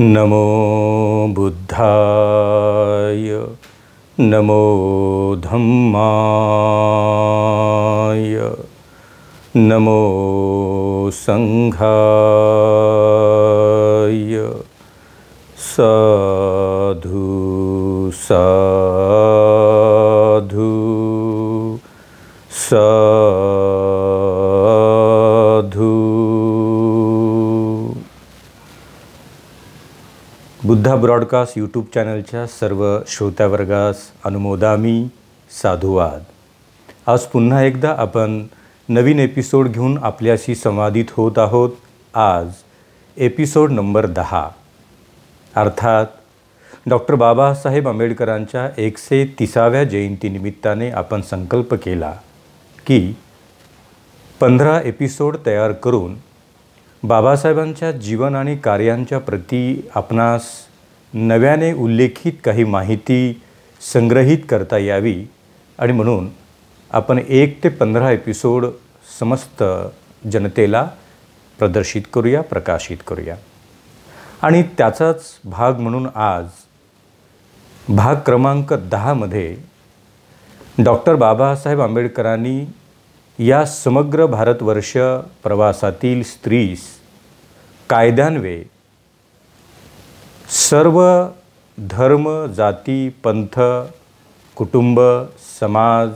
नमो बुद्धाय नमो धम्माय नमो सङ्घाय सधु सधु स Buddha broadcast YouTube चॅनलच्या सर्व श्रोत्यावर्गास अनुमोदामी साधुवाद आज पुन्हा एकदा आपण नवीन एपिसोड घेऊन आपल्याशी संवादित होत आहोत आज एपिसोड नंबर दहा अर्थात डॉक्टर बाबासाहेब आंबेडकरांच्या एकशे तिसाव्या जयंतीनिमित्ताने आपण संकल्प केला की पंधरा एपिसोड तयार करून बाबासाहेबांच्या जीवन आणि कार्यांच्या प्रती आपणास नव्याने उल्लेखित काही माहिती संग्रहित करता यावी आणि म्हणून आपण एक ते पंधरा एपिसोड समस्त जनतेला प्रदर्शित करूया प्रकाशित करूया आणि त्याचाच भाग म्हणून आज भाग क्रमांक दहामध्ये डॉक्टर बाबासाहेब आंबेडकरांनी या समग्र भारतवर्ष प्रवासातील स्त्रीस कायद्यान्वे सर्व धर्म जाती पंथ कुटुंब समाज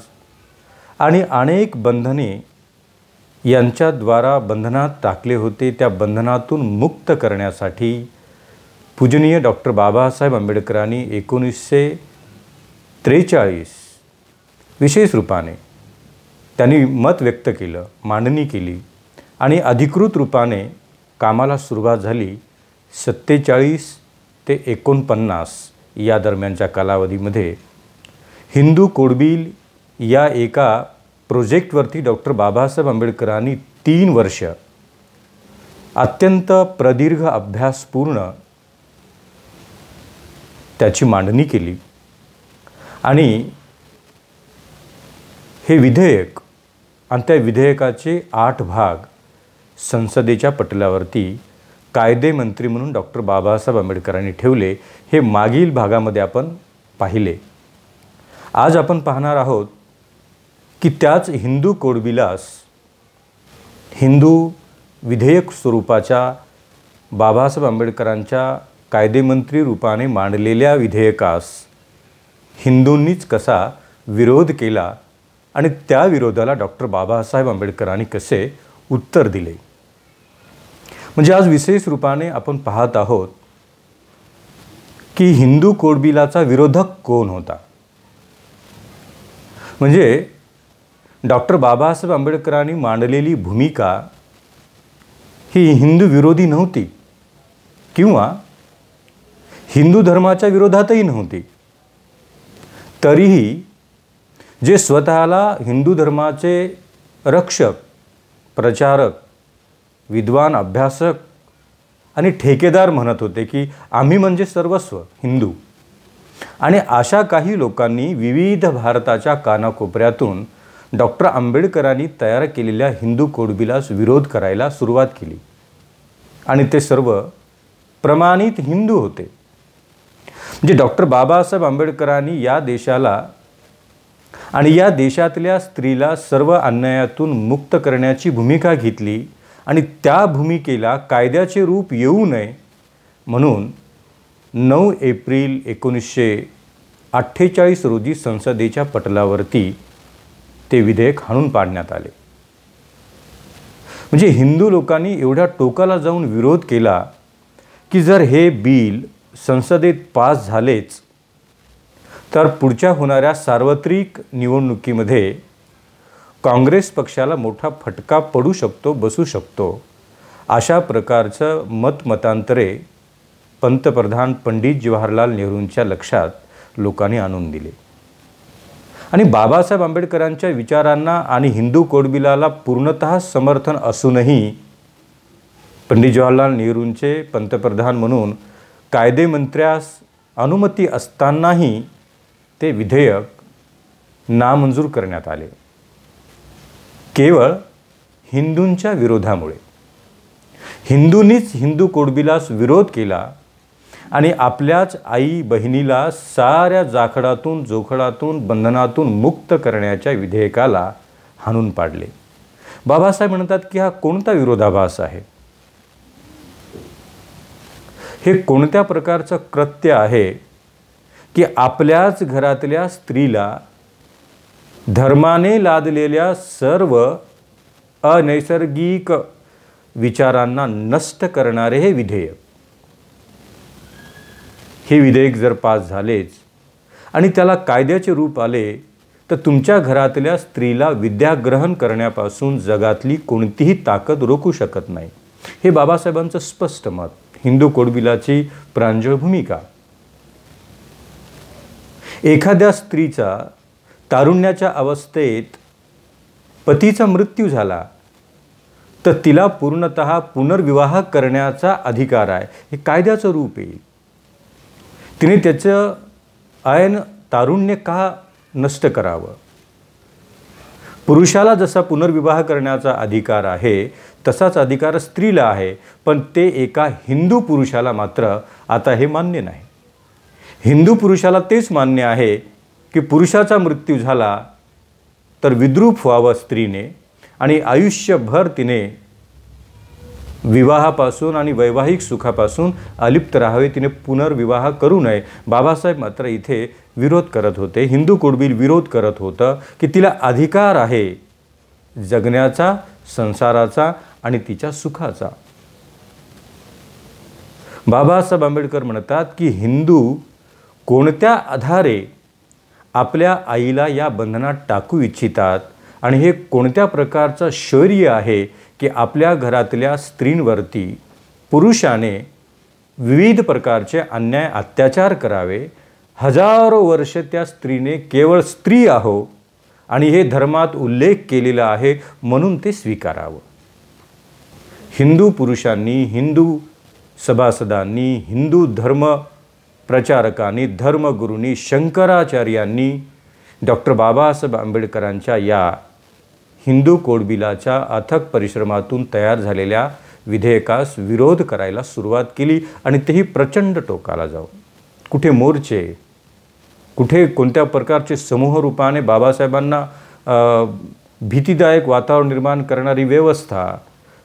आणि अनेक बंधने यांच्याद्वारा बंधनात टाकले होते त्या बंधनातून मुक्त करण्यासाठी पूजनीय डॉक्टर बाबासाहेब आंबेडकरांनी एकोणीसशे त्रेचाळीस विशेष रूपाने त्यांनी मत व्यक्त केलं मांडणी केली आणि अधिकृत रूपाने कामाला सुरुवात झाली सत्तेचाळीस ते एकोणपन्नास या दरम्यानच्या कालावधीमध्ये हिंदू कोडबिल या एका प्रोजेक्टवरती डॉक्टर बाबासाहेब आंबेडकरांनी तीन वर्ष अत्यंत प्रदीर्घ अभ्यासपूर्ण त्याची मांडणी केली आणि हे विधेयक आणि त्या विधेयकाचे आठ भाग संसदेच्या पटलावरती कायदे मंत्री म्हणून डॉक्टर बाबासाहेब आंबेडकरांनी ठेवले हे मागील भागामध्ये आपण पाहिले आज आपण पाहणार आहोत की त्याच हिंदू कोडबिलास हिंदू विधेयक स्वरूपाच्या बाबासाहेब आंबेडकरांच्या कायदेमंत्री रूपाने मांडलेल्या विधेयकास हिंदूंनीच कसा विरोध केला आणि त्या विरोधाला डॉक्टर बाबासाहेब आंबेडकरांनी कसे उत्तर दिले म्हणजे आज विशेष रूपाने आपण पाहत आहोत की हिंदू कोडबिलाचा विरोधक कोण होता म्हणजे डॉक्टर बाबासाहेब आंबेडकरांनी मांडलेली भूमिका ही हिंदू विरोधी नव्हती किंवा हिंदू धर्माच्या विरोधातही नव्हती तरीही जे स्वतःला हिंदू धर्माचे रक्षक प्रचारक विद्वान अभ्यासक आणि ठेकेदार म्हणत होते की आम्ही म्हणजे सर्वस्व हिंदू आणि अशा काही लोकांनी विविध भारताच्या कानाकोपऱ्यातून डॉक्टर आंबेडकरांनी तयार केलेल्या हिंदू कोडबिलास विरोध करायला सुरुवात केली आणि ते सर्व प्रमाणित हिंदू होते म्हणजे डॉक्टर बाबासाहेब आंबेडकरांनी या देशाला आणि या देशातल्या स्त्रीला सर्व अन्यायातून मुक्त करण्याची भूमिका घेतली आणि त्या भूमिकेला कायद्याचे रूप येऊ नये म्हणून नऊ एप्रिल एकोणीसशे अठ्ठेचाळीस रोजी संसदेच्या पटलावरती ते विधेयक हाणून पाडण्यात आले म्हणजे हिंदू लोकांनी एवढ्या टोकाला जाऊन विरोध केला की जर हे बिल संसदेत पास झालेच तर पुढच्या होणाऱ्या सार्वत्रिक निवडणुकीमध्ये काँग्रेस पक्षाला मोठा फटका पडू शकतो बसू शकतो अशा प्रकारचं मतमतांतरे पंतप्रधान पंडित जवाहरलाल नेहरूंच्या लक्षात लोकांनी आणून दिले आणि बाबासाहेब आंबेडकरांच्या विचारांना आणि हिंदू कोडबिलाला पूर्णत समर्थन असूनही पंडित जवाहरलाल नेहरूंचे पंतप्रधान म्हणून कायदेमंत्र्यास अनुमती असतानाही ते विधेयक नामंजूर करण्यात आले केवळ हिंदूंच्या विरोधामुळे हिंदूंनीच हिंदू कोडबीलास विरोध केला आणि आपल्याच आई बहिणीला साऱ्या जाखडातून जोखडातून बंधनातून मुक्त करण्याच्या विधेयकाला हाणून पाडले बाबासाहेब म्हणतात की हा कोणता विरोधाभास आहे हे कोणत्या प्रकारचं कृत्य आहे की आपल्याच घरातल्या स्त्रीला धर्माने लादलेल्या सर्व अनैसर्गिक विचारांना नष्ट करणारे हे विधेयक हे विधेयक जर पास झालेच आणि त्याला कायद्याचे रूप आले तर तुमच्या घरातल्या स्त्रीला विद्याग्रहण करण्यापासून जगातली कोणतीही ताकद रोखू शकत नाही हे बाबासाहेबांचं स्पष्ट मत हिंदू कोडबिलाची प्रांजळ भूमिका एखाद्या स्त्रीचा तारुण्याच्या अवस्थेत पतीचा मृत्यू झाला तर तिला पूर्णत पुनर्विवाह करण्याचा अधिकार आहे हे कायद्याचं रूप येईल तिने त्याचं आयन तारुण्य का नष्ट करावं पुरुषाला जसा पुनर्विवाह करण्याचा अधिकार आहे तसाच अधिकार स्त्रीला आहे पण ते एका हिंदू पुरुषाला मात्र आता हे मान्य नाही हिंदू पुरुषाला तेच मान्य आहे की पुरुषाचा मृत्यू झाला तर विद्रूप व्हावं स्त्रीने आणि आयुष्यभर तिने विवाहापासून आणि वैवाहिक सुखापासून अलिप्त राहावे तिने पुनर्विवाह करू नये बाबासाहेब मात्र इथे विरोध करत होते हिंदू कुडबील विरोध करत होतं की तिला अधिकार आहे जगण्याचा संसाराचा आणि तिच्या सुखाचा बाबासाहेब आंबेडकर म्हणतात की हिंदू कोणत्या आधारे आपल्या आईला या बंधनात टाकू इच्छितात आणि हे कोणत्या प्रकारचं शौर्य आहे की आपल्या घरातल्या स्त्रींवरती पुरुषाने विविध प्रकारचे अन्याय अत्याचार करावे हजारो वर्ष त्या स्त्रीने केवळ स्त्री आहो आणि हे धर्मात उल्लेख केलेला आहे म्हणून ते स्वीकारावं हिंदू पुरुषांनी हिंदू सभासदांनी हिंदू धर्म प्रचारकांनी धर्मगुरूंनी शंकराचार्यांनी डॉक्टर बाबासाहेब आंबेडकरांच्या या हिंदू कोडबिलाच्या अथक परिश्रमातून तयार झालेल्या विधेयकास विरोध करायला सुरुवात केली आणि तेही प्रचंड टोकाला जाऊन कुठे मोर्चे कुठे कोणत्या प्रकारचे समूह रूपाने बाबासाहेबांना भीतीदायक वातावरण निर्माण करणारी व्यवस्था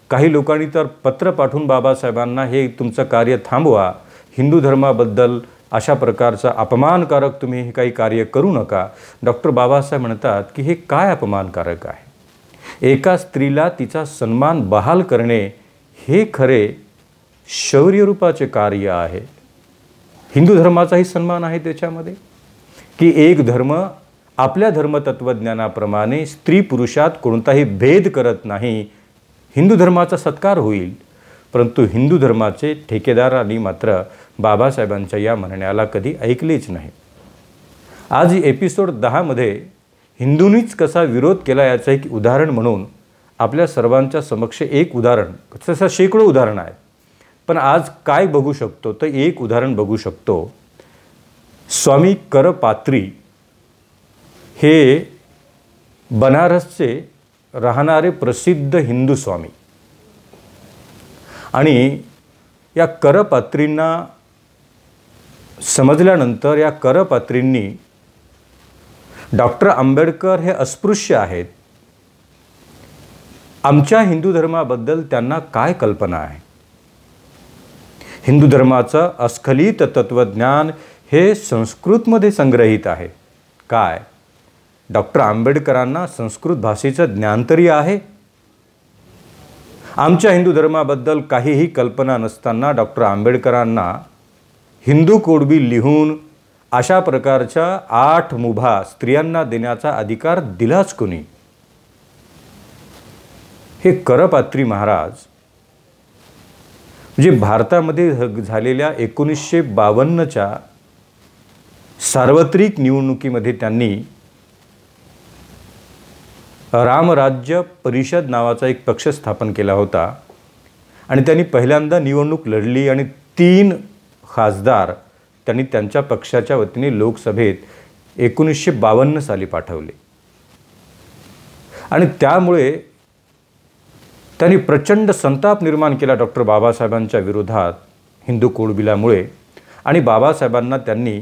काही लोकांनी तर पत्र पाठवून बाबासाहेबांना हे तुमचं कार्य थांबवा हिंदू धर्माबद्दल अशा प्रकारचा अपमानकारक तुम्ही हे काही कार्य करू नका डॉक्टर बाबासाहेब म्हणतात की हे काय अपमानकारक आहे एका स्त्रीला तिचा सन्मान बहाल करणे हे खरे शौर्यरूपाचे कार्य आहे हिंदू धर्माचाही सन्मान आहे त्याच्यामध्ये की एक धर्म आपल्या धर्मतत्वज्ञानाप्रमाणे स्त्री पुरुषात कोणताही भेद करत नाही हिंदू धर्माचा सत्कार होईल परंतु हिंदू धर्माचे ठेकेदारांनी मात्र बाबासाहेबांच्या या म्हणण्याला कधी ऐकलेच नाही आज एपिसोड दहामध्ये हिंदूंनीच कसा विरोध केला याचं एक उदाहरण म्हणून आपल्या सर्वांच्या समक्ष एक उदाहरण तसं शेकडो उदाहरण आहे पण आज काय बघू शकतो तर एक उदाहरण बघू शकतो स्वामी करपात्री हे बनारसचे राहणारे प्रसिद्ध हिंदू स्वामी आणि या करपात्रींना समजल्यानंतर या करपात्रींनी डॉक्टर आंबेडकर हे अस्पृश्य आहेत आमच्या हिंदू धर्माबद्दल त्यांना काय कल्पना आहे हिंदू धर्माचं अस्खलित तत्त्वज्ञान हे संस्कृतमध्ये संग्रहित आहे काय डॉक्टर आंबेडकरांना संस्कृत भाषेचं ज्ञान तरी आहे आमच्या हिंदू धर्माबद्दल काहीही कल्पना नसताना डॉक्टर आंबेडकरांना हिंदू कोडबी लिहून अशा प्रकारच्या आठ मुभा स्त्रियांना देण्याचा अधिकार दिलाच कोणी हे करपात्री महाराज म्हणजे भारतामध्ये झालेल्या एकोणीसशे बावन्नच्या सार्वत्रिक निवडणुकीमध्ये त्यांनी रामराज्य परिषद नावाचा एक पक्ष स्थापन केला होता आणि त्यांनी पहिल्यांदा निवडणूक लढली आणि तीन खासदार त्यांनी त्यांच्या पक्षाच्या वतीने लोकसभेत एकोणीसशे बावन्न साली पाठवले आणि त्यामुळे त्यांनी प्रचंड संताप निर्माण केला डॉक्टर बाबासाहेबांच्या विरोधात हिंदू कोळबिलामुळे आणि बाबासाहेबांना त्यांनी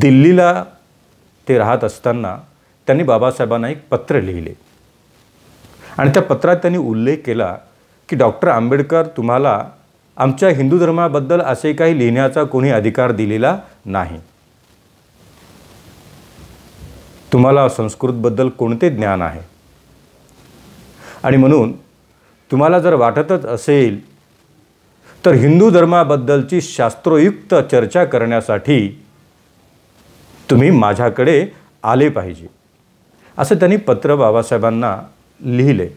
दिल्लीला ते राहत असताना त्यांनी बाबासाहेबांना एक पत्र लिहिले आणि त्या पत्रात त्यांनी उल्लेख केला की डॉक्टर आंबेडकर तुम्हाला आमच्या हिंदू धर्माबद्दल असे काही लिहिण्याचा कोणी अधिकार दिलेला नाही तुम्हाला संस्कृतबद्दल कोणते ज्ञान आहे आणि म्हणून तुम्हाला जर वाटतच असेल तर हिंदू धर्माबद्दलची शास्त्रोयुक्त चर्चा करण्यासाठी तुम्ही माझ्याकडे आले पाहिजे असं त्यांनी पत्र बाबासाहेबांना लिहिले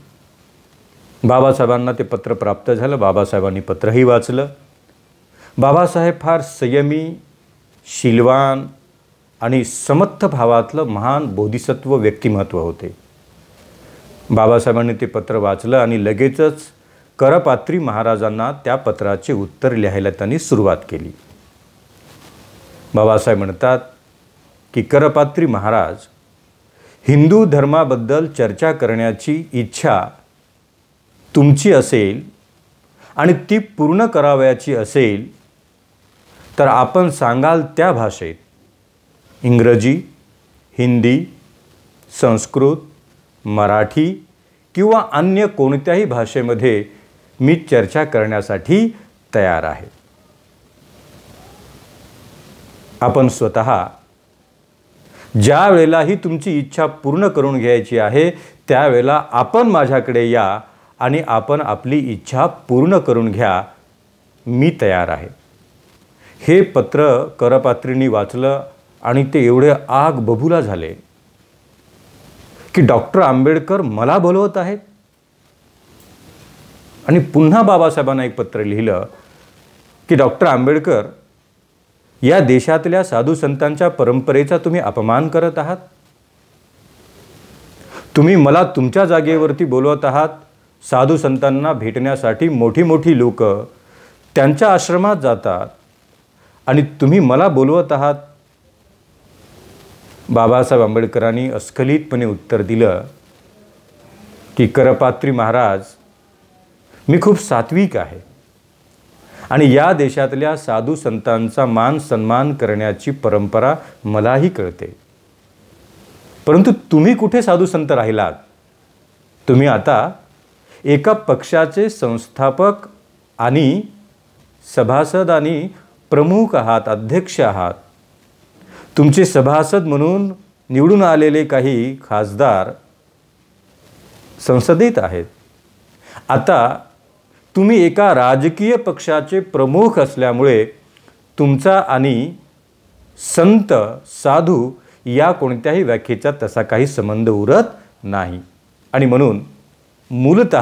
बाबासाहेबांना ते पत्र प्राप्त झालं बाबासाहेबांनी पत्रही वाचलं बाबासाहेब फार संयमी शिलवान आणि समर्थ भावातलं महान बोधिसत्व व्यक्तिमत्व होते बाबासाहेबांनी ते पत्र वाचलं आणि लगेचच करपात्री महाराजांना त्या पत्राचे उत्तर लिहायला त्यांनी सुरुवात केली बाबासाहेब म्हणतात की करपात्री महाराज हिंदू धर्माबद्दल चर्चा करण्याची इच्छा तुमची असेल आणि ती पूर्ण करावयाची असेल तर आपण सांगाल त्या भाषेत इंग्रजी हिंदी संस्कृत मराठी किंवा अन्य कोणत्याही भाषेमध्ये मी चर्चा करण्यासाठी तयार आहे आपण स्वत ज्या वेळेलाही ही तुमची इच्छा पूर्ण करून घ्यायची आहे त्यावेळेला आपण माझ्याकडे या आणि आपण आपली इच्छा पूर्ण करून घ्या मी तयार आहे हे पत्र करपात्रींनी वाचलं आणि ते एवढे आग बबुला झाले की डॉक्टर आंबेडकर मला बोलवत आहेत आणि पुन्हा बाबासाहेबांना एक पत्र लिहिलं की डॉक्टर आंबेडकर या देशातल्या साधू संतांच्या परंपरेचा तुम्ही अपमान करत आहात तुम्ही मला तुमच्या जागेवरती बोलवत आहात साधू संतांना भेटण्यासाठी मोठी मोठी लोक त्यांच्या आश्रमात जातात आणि तुम्ही मला बोलवत आहात बाबासाहेब आंबेडकरांनी अस्खलितपणे उत्तर दिलं की करपात्री महाराज मी खूप सात्विक आहे आणि या देशातल्या साधू संतांचा मान सन्मान करण्याची परंपरा मलाही कळते परंतु तुम्ही कुठे साधू संत राहिलात तुम्ही आता एका पक्षाचे संस्थापक आणि सभासद आणि प्रमुख आहात अध्यक्ष आहात तुमचे सभासद म्हणून निवडून आलेले काही खासदार संसदेत आहेत आता तुम्ही एका राजकीय पक्षाचे प्रमुख असल्यामुळे तुमचा आणि संत साधू या कोणत्याही व्याख्येचा तसा काही संबंध उरत नाही आणि म्हणून मूलत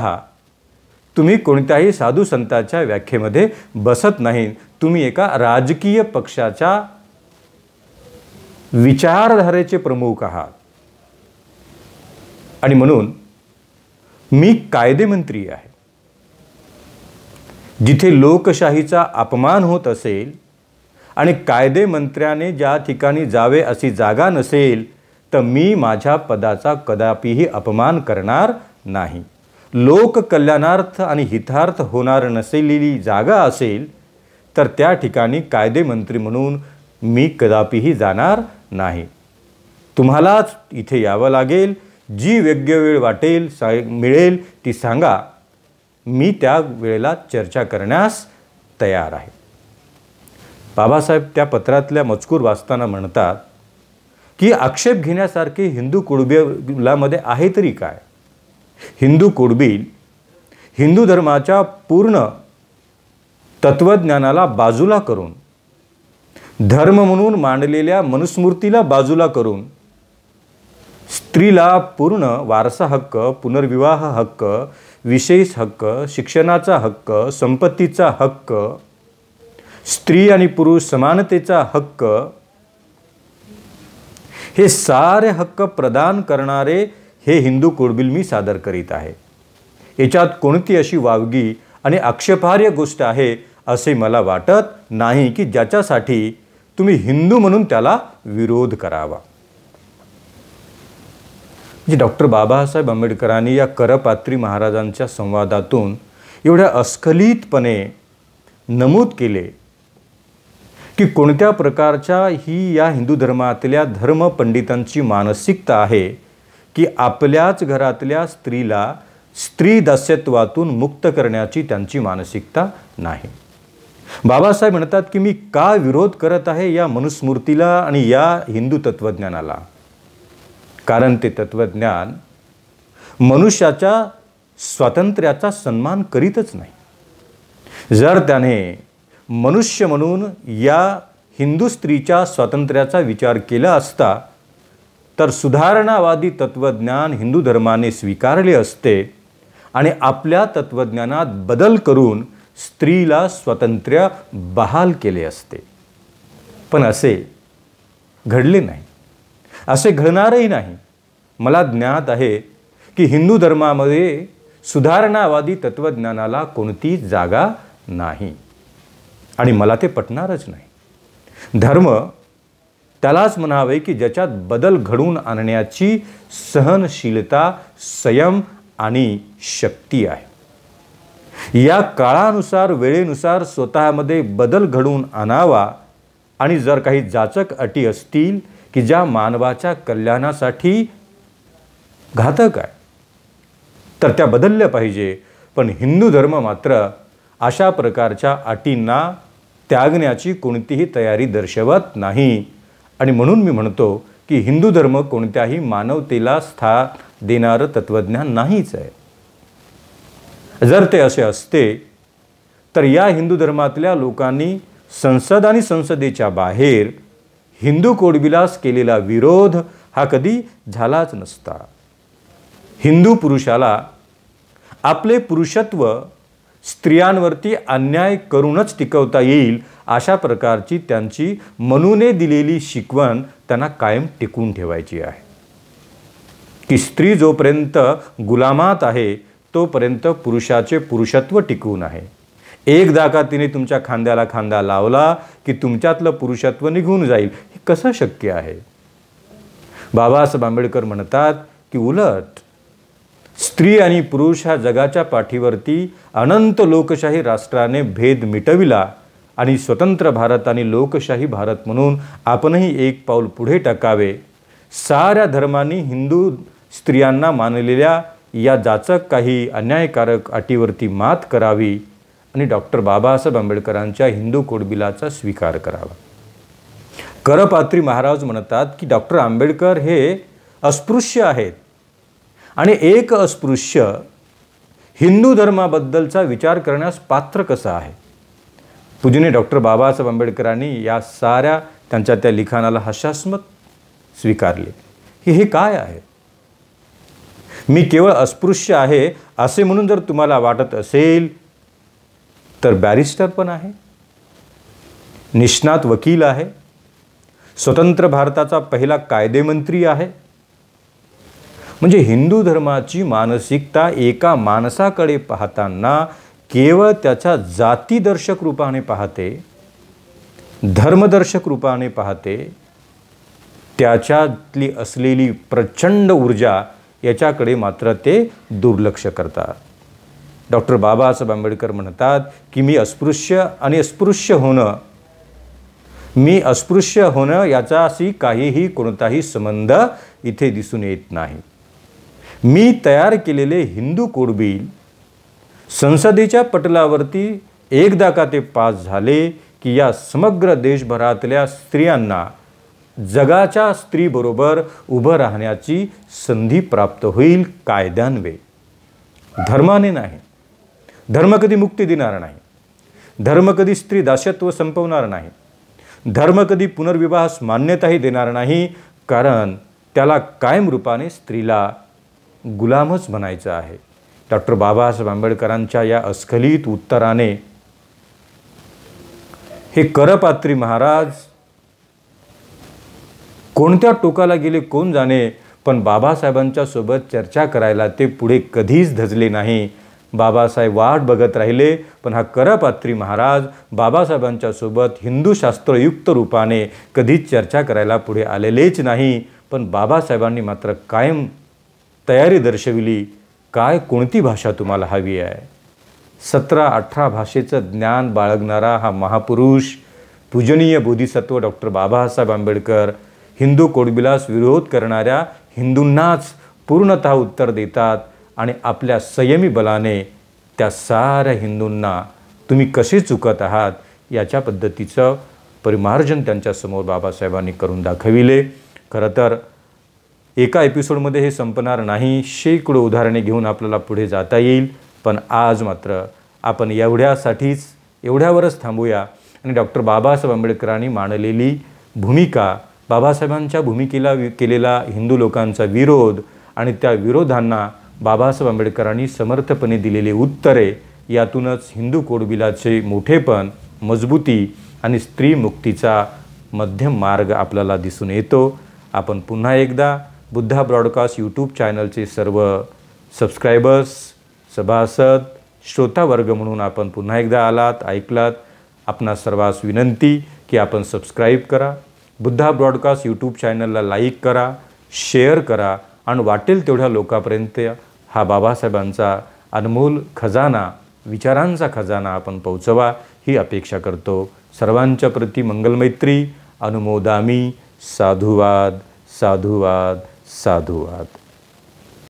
तुम्ही कोणत्याही साधू संतांच्या व्याख्येमध्ये बसत नाही तुम्ही एका राजकीय पक्षाच्या विचारधारेचे प्रमुख आहात आणि म्हणून मी कायदेमंत्री आहे जिथे लोकशाहीचा अपमान होत असेल आणि कायदेमंत्र्याने ज्या ठिकाणी जावे अशी जागा नसेल तर मी माझ्या पदाचा कदापिही अपमान करणार नाही लोककल्याणार्थ आणि हितार्थ होणार नसलेली जागा असेल तर त्या ठिकाणी कायदेमंत्री म्हणून मी कदापिही जाणार नाही तुम्हालाच इथे यावं लागेल जी योग्य वेळ वाटेल सा मिळेल ती सांगा मी त्या वेळेला चर्चा करण्यास तयार आहे बाबासाहेब त्या पत्रातल्या मजकूर वाचताना म्हणतात की आक्षेप घेण्यासारखे हिंदू कुडबेलामध्ये आहे तरी काय हिंदू कुडबील हिंदू धर्माच्या पूर्ण तत्वज्ञानाला बाजूला करून धर्म म्हणून मांडलेल्या मनुस्मृतीला बाजूला करून स्त्रीला पूर्ण वारसा हक्क पुनर्विवाह हक्क विशेष हक्क शिक्षणाचा हक्क संपत्तीचा हक्क स्त्री आणि पुरुष समानतेचा हक्क हे सारे हक्क प्रदान करणारे हे हिंदू कुडबिल मी सादर करीत आहे याच्यात कोणती अशी वावगी आणि आक्षेपार्ह गोष्ट आहे असे मला वाटत नाही की ज्याच्यासाठी तुम्ही हिंदू म्हणून त्याला विरोध करावा म्हणजे डॉक्टर बाबासाहेब आंबेडकरांनी या करपात्री महाराजांच्या संवादातून एवढ्या अस्खलितपणे नमूद केले की कोणत्या प्रकारच्या ही या हिंदू धर्मातल्या धर्मपंडितांची मानसिकता आहे की आपल्याच घरातल्या स्त्रीला स्त्री दास्यत्वातून मुक्त करण्याची त्यांची मानसिकता नाही बाबासाहेब म्हणतात की मी का विरोध करत आहे या मनुस्मृतीला आणि या हिंदू तत्त्वज्ञानाला कारण ते तत्त्वज्ञान मनुष्याच्या स्वातंत्र्याचा सन्मान करीतच नाही जर त्याने मनुष्य म्हणून या हिंदू स्त्रीच्या स्वातंत्र्याचा विचार केला असता तर सुधारणावादी तत्त्वज्ञान हिंदू धर्माने स्वीकारले असते आणि आपल्या तत्त्वज्ञानात बदल करून स्त्रीला स्वातंत्र्य बहाल केले असते पण असे घडले नाही असे घडणारही नाही मला ज्ञात आहे की हिंदू धर्मामध्ये सुधारणावादी तत्त्वज्ञानाला कोणती जागा नाही आणि मला ते पटणारच नाही धर्म त्यालाच म्हणावे की ज्याच्यात बदल घडवून आणण्याची सहनशीलता संयम आणि शक्ती आहे या काळानुसार वेळेनुसार स्वतःमध्ये बदल घडवून आणावा आणि जर काही जाचक अटी असतील की ज्या मानवाच्या कल्याणासाठी घातक आहे तर त्या बदलल्या पाहिजे पण हिंदू धर्म मात्र अशा प्रकारच्या अटींना त्यागण्याची कोणतीही तयारी दर्शवत नाही आणि म्हणून मी म्हणतो की हिंदू धर्म कोणत्याही मानवतेला स्थान देणारं तत्त्वज्ञान नाहीच आहे जर ते असे असते तर या हिंदू धर्मातल्या लोकांनी संसद आणि संसदेच्या बाहेर हिंदू कोडविलास केलेला विरोध हा कधी झालाच नसता हिंदू पुरुषाला आपले पुरुषत्व स्त्रियांवरती अन्याय करूनच टिकवता येईल अशा प्रकारची त्यांची मनूने दिलेली शिकवण त्यांना कायम टिकून ठेवायची आहे की स्त्री जोपर्यंत गुलामात आहे तोपर्यंत पुरुषाचे पुरुषत्व टिकून आहे एकदा का तिने तुमच्या खांद्याला खांदा लावला की तुमच्यातलं पुरुषत्व निघून जाईल हे कसं शक्य आहे बाबासाहेब आंबेडकर म्हणतात की उलट स्त्री आणि पुरुष ह्या जगाच्या पाठीवरती अनंत लोकशाही राष्ट्राने भेद मिटविला आणि स्वतंत्र भारत आणि लोकशाही भारत म्हणून आपणही एक पाऊल पुढे टाकावे साऱ्या धर्मांनी हिंदू स्त्रियांना मानलेल्या या जाचक काही अन्यायकारक अटीवरती मात करावी आणि डॉक्टर बाबासाहेब आंबेडकरांच्या हिंदू कोडबिलाचा स्वीकार करावा करपात्री महाराज म्हणतात की डॉक्टर आंबेडकर हे अस्पृश्य आहेत आणि एक अस्पृश्य हिंदू धर्माबद्दलचा विचार करण्यास पात्र कसा आहे पूजने डॉक्टर बाबासाहेब आंबेडकरांनी या साऱ्या त्यांच्या त्या लिखाणाला हशास्मत स्वीकारले की हे काय आहे मी केवळ अस्पृश्य आहे असे म्हणून जर तुम्हाला वाटत असेल तर बॅरिस्टर पण आहे निष्णात वकील आहे स्वतंत्र भारताचा पहिला कायदेमंत्री आहे म्हणजे हिंदू धर्माची मानसिकता एका माणसाकडे पाहताना केवळ त्याच्या जातीदर्शक रूपाने पाहते धर्मदर्शक रूपाने पाहते त्याच्यातली असलेली प्रचंड ऊर्जा याच्याकडे मात्र ते दुर्लक्ष करतात डॉक्टर बाबासाहेब आंबेडकर म्हणतात की मी अस्पृश्य आणि अस्पृश्य होणं मी अस्पृश्य होणं याचाशी काहीही कोणताही संबंध इथे दिसून येत नाही मी तयार केलेले हिंदू कोडबिल संसदेच्या पटलावरती एकदा का ते पास झाले की या समग्र देशभरातल्या स्त्रियांना जगाच्या स्त्रीबरोबर उभं राहण्याची संधी प्राप्त होईल कायद्यान्वे धर्माने नाही धर्म कधी मुक्ती देणार नाही धर्म कधी स्त्री दासत्व संपवणार नाही धर्म कधी पुनर्विवाहास मान्यताही देणार नाही कारण त्याला कायम रूपाने स्त्रीला गुलामच बनायचं आहे डॉक्टर बाबासाहेब आंबेडकरांच्या या अस्खलित उत्तराने हे करपात्री महाराज कोणत्या टोकाला गेले कोण जाणे पण बाबासाहेबांच्या सोबत चर्चा करायला ते पुढे कधीच धजले नाही बाबासाहेब वाट बघत राहिले पण हा करपात्री महाराज बाबासाहेबांच्या सोबत शास्त्रयुक्त रूपाने कधीच चर्चा करायला पुढे आलेलेच नाही पण बाबासाहेबांनी मात्र कायम तयारी दर्शविली काय कोणती भाषा तुम्हाला हवी आहे सतरा अठरा भाषेचं ज्ञान बाळगणारा हा महापुरुष पूजनीय बोधिसत्व डॉक्टर बाबासाहेब आंबेडकर हिंदू कोडबिलास विरोध करणाऱ्या हिंदूंनाच पूर्णतः उत्तर देतात आणि आपल्या संयमी बलाने त्या साऱ्या हिंदूंना तुम्ही कसे चुकत आहात याच्या पद्धतीचं परिमार्जन त्यांच्यासमोर बाबासाहेबांनी करून दाखविले खरं तर एका एपिसोडमध्ये हे संपणार नाही शेकडो उदाहरणे घेऊन आपल्याला पुढे जाता येईल पण आज मात्र आपण एवढ्यासाठीच एवढ्यावरच थांबूया आणि डॉक्टर बाबासाहेब आंबेडकरांनी मांडलेली भूमिका बाबासाहेबांच्या भूमिकेला वि केलेला हिंदू लोकांचा विरोध आणि त्या विरोधांना बाबासाहेब आंबेडकरांनी समर्थपणे दिलेली उत्तरे यातूनच हिंदू कोडबिलाचे मोठेपण मजबूती आणि स्त्रीमुक्तीचा मध्यम मार्ग आपल्याला दिसून येतो आपण पुन्हा एकदा बुद्धा ब्रॉडकास्ट यूट्यूब चॅनलचे सर्व सबस्क्रायबर्स सभासद श्रोतावर्ग म्हणून आपण पुन्हा एकदा आलात ऐकलात आपणा सर्वांस विनंती की आपण सबस्क्राईब करा बुद्धा ब्रॉडकास्ट यूट्यूब चॅनलला लाईक करा शेअर करा आणि वाटेल तेवढ्या लोकांपर्यंत हा बाबासाहेबांचा अनमोल खजाना विचारांचा खजाना आपण पोहोचवा ही अपेक्षा करतो सर्वांच्या प्रती मंगलमैत्री अनुमोदामी साधुवाद साधुवाद සාදුවාද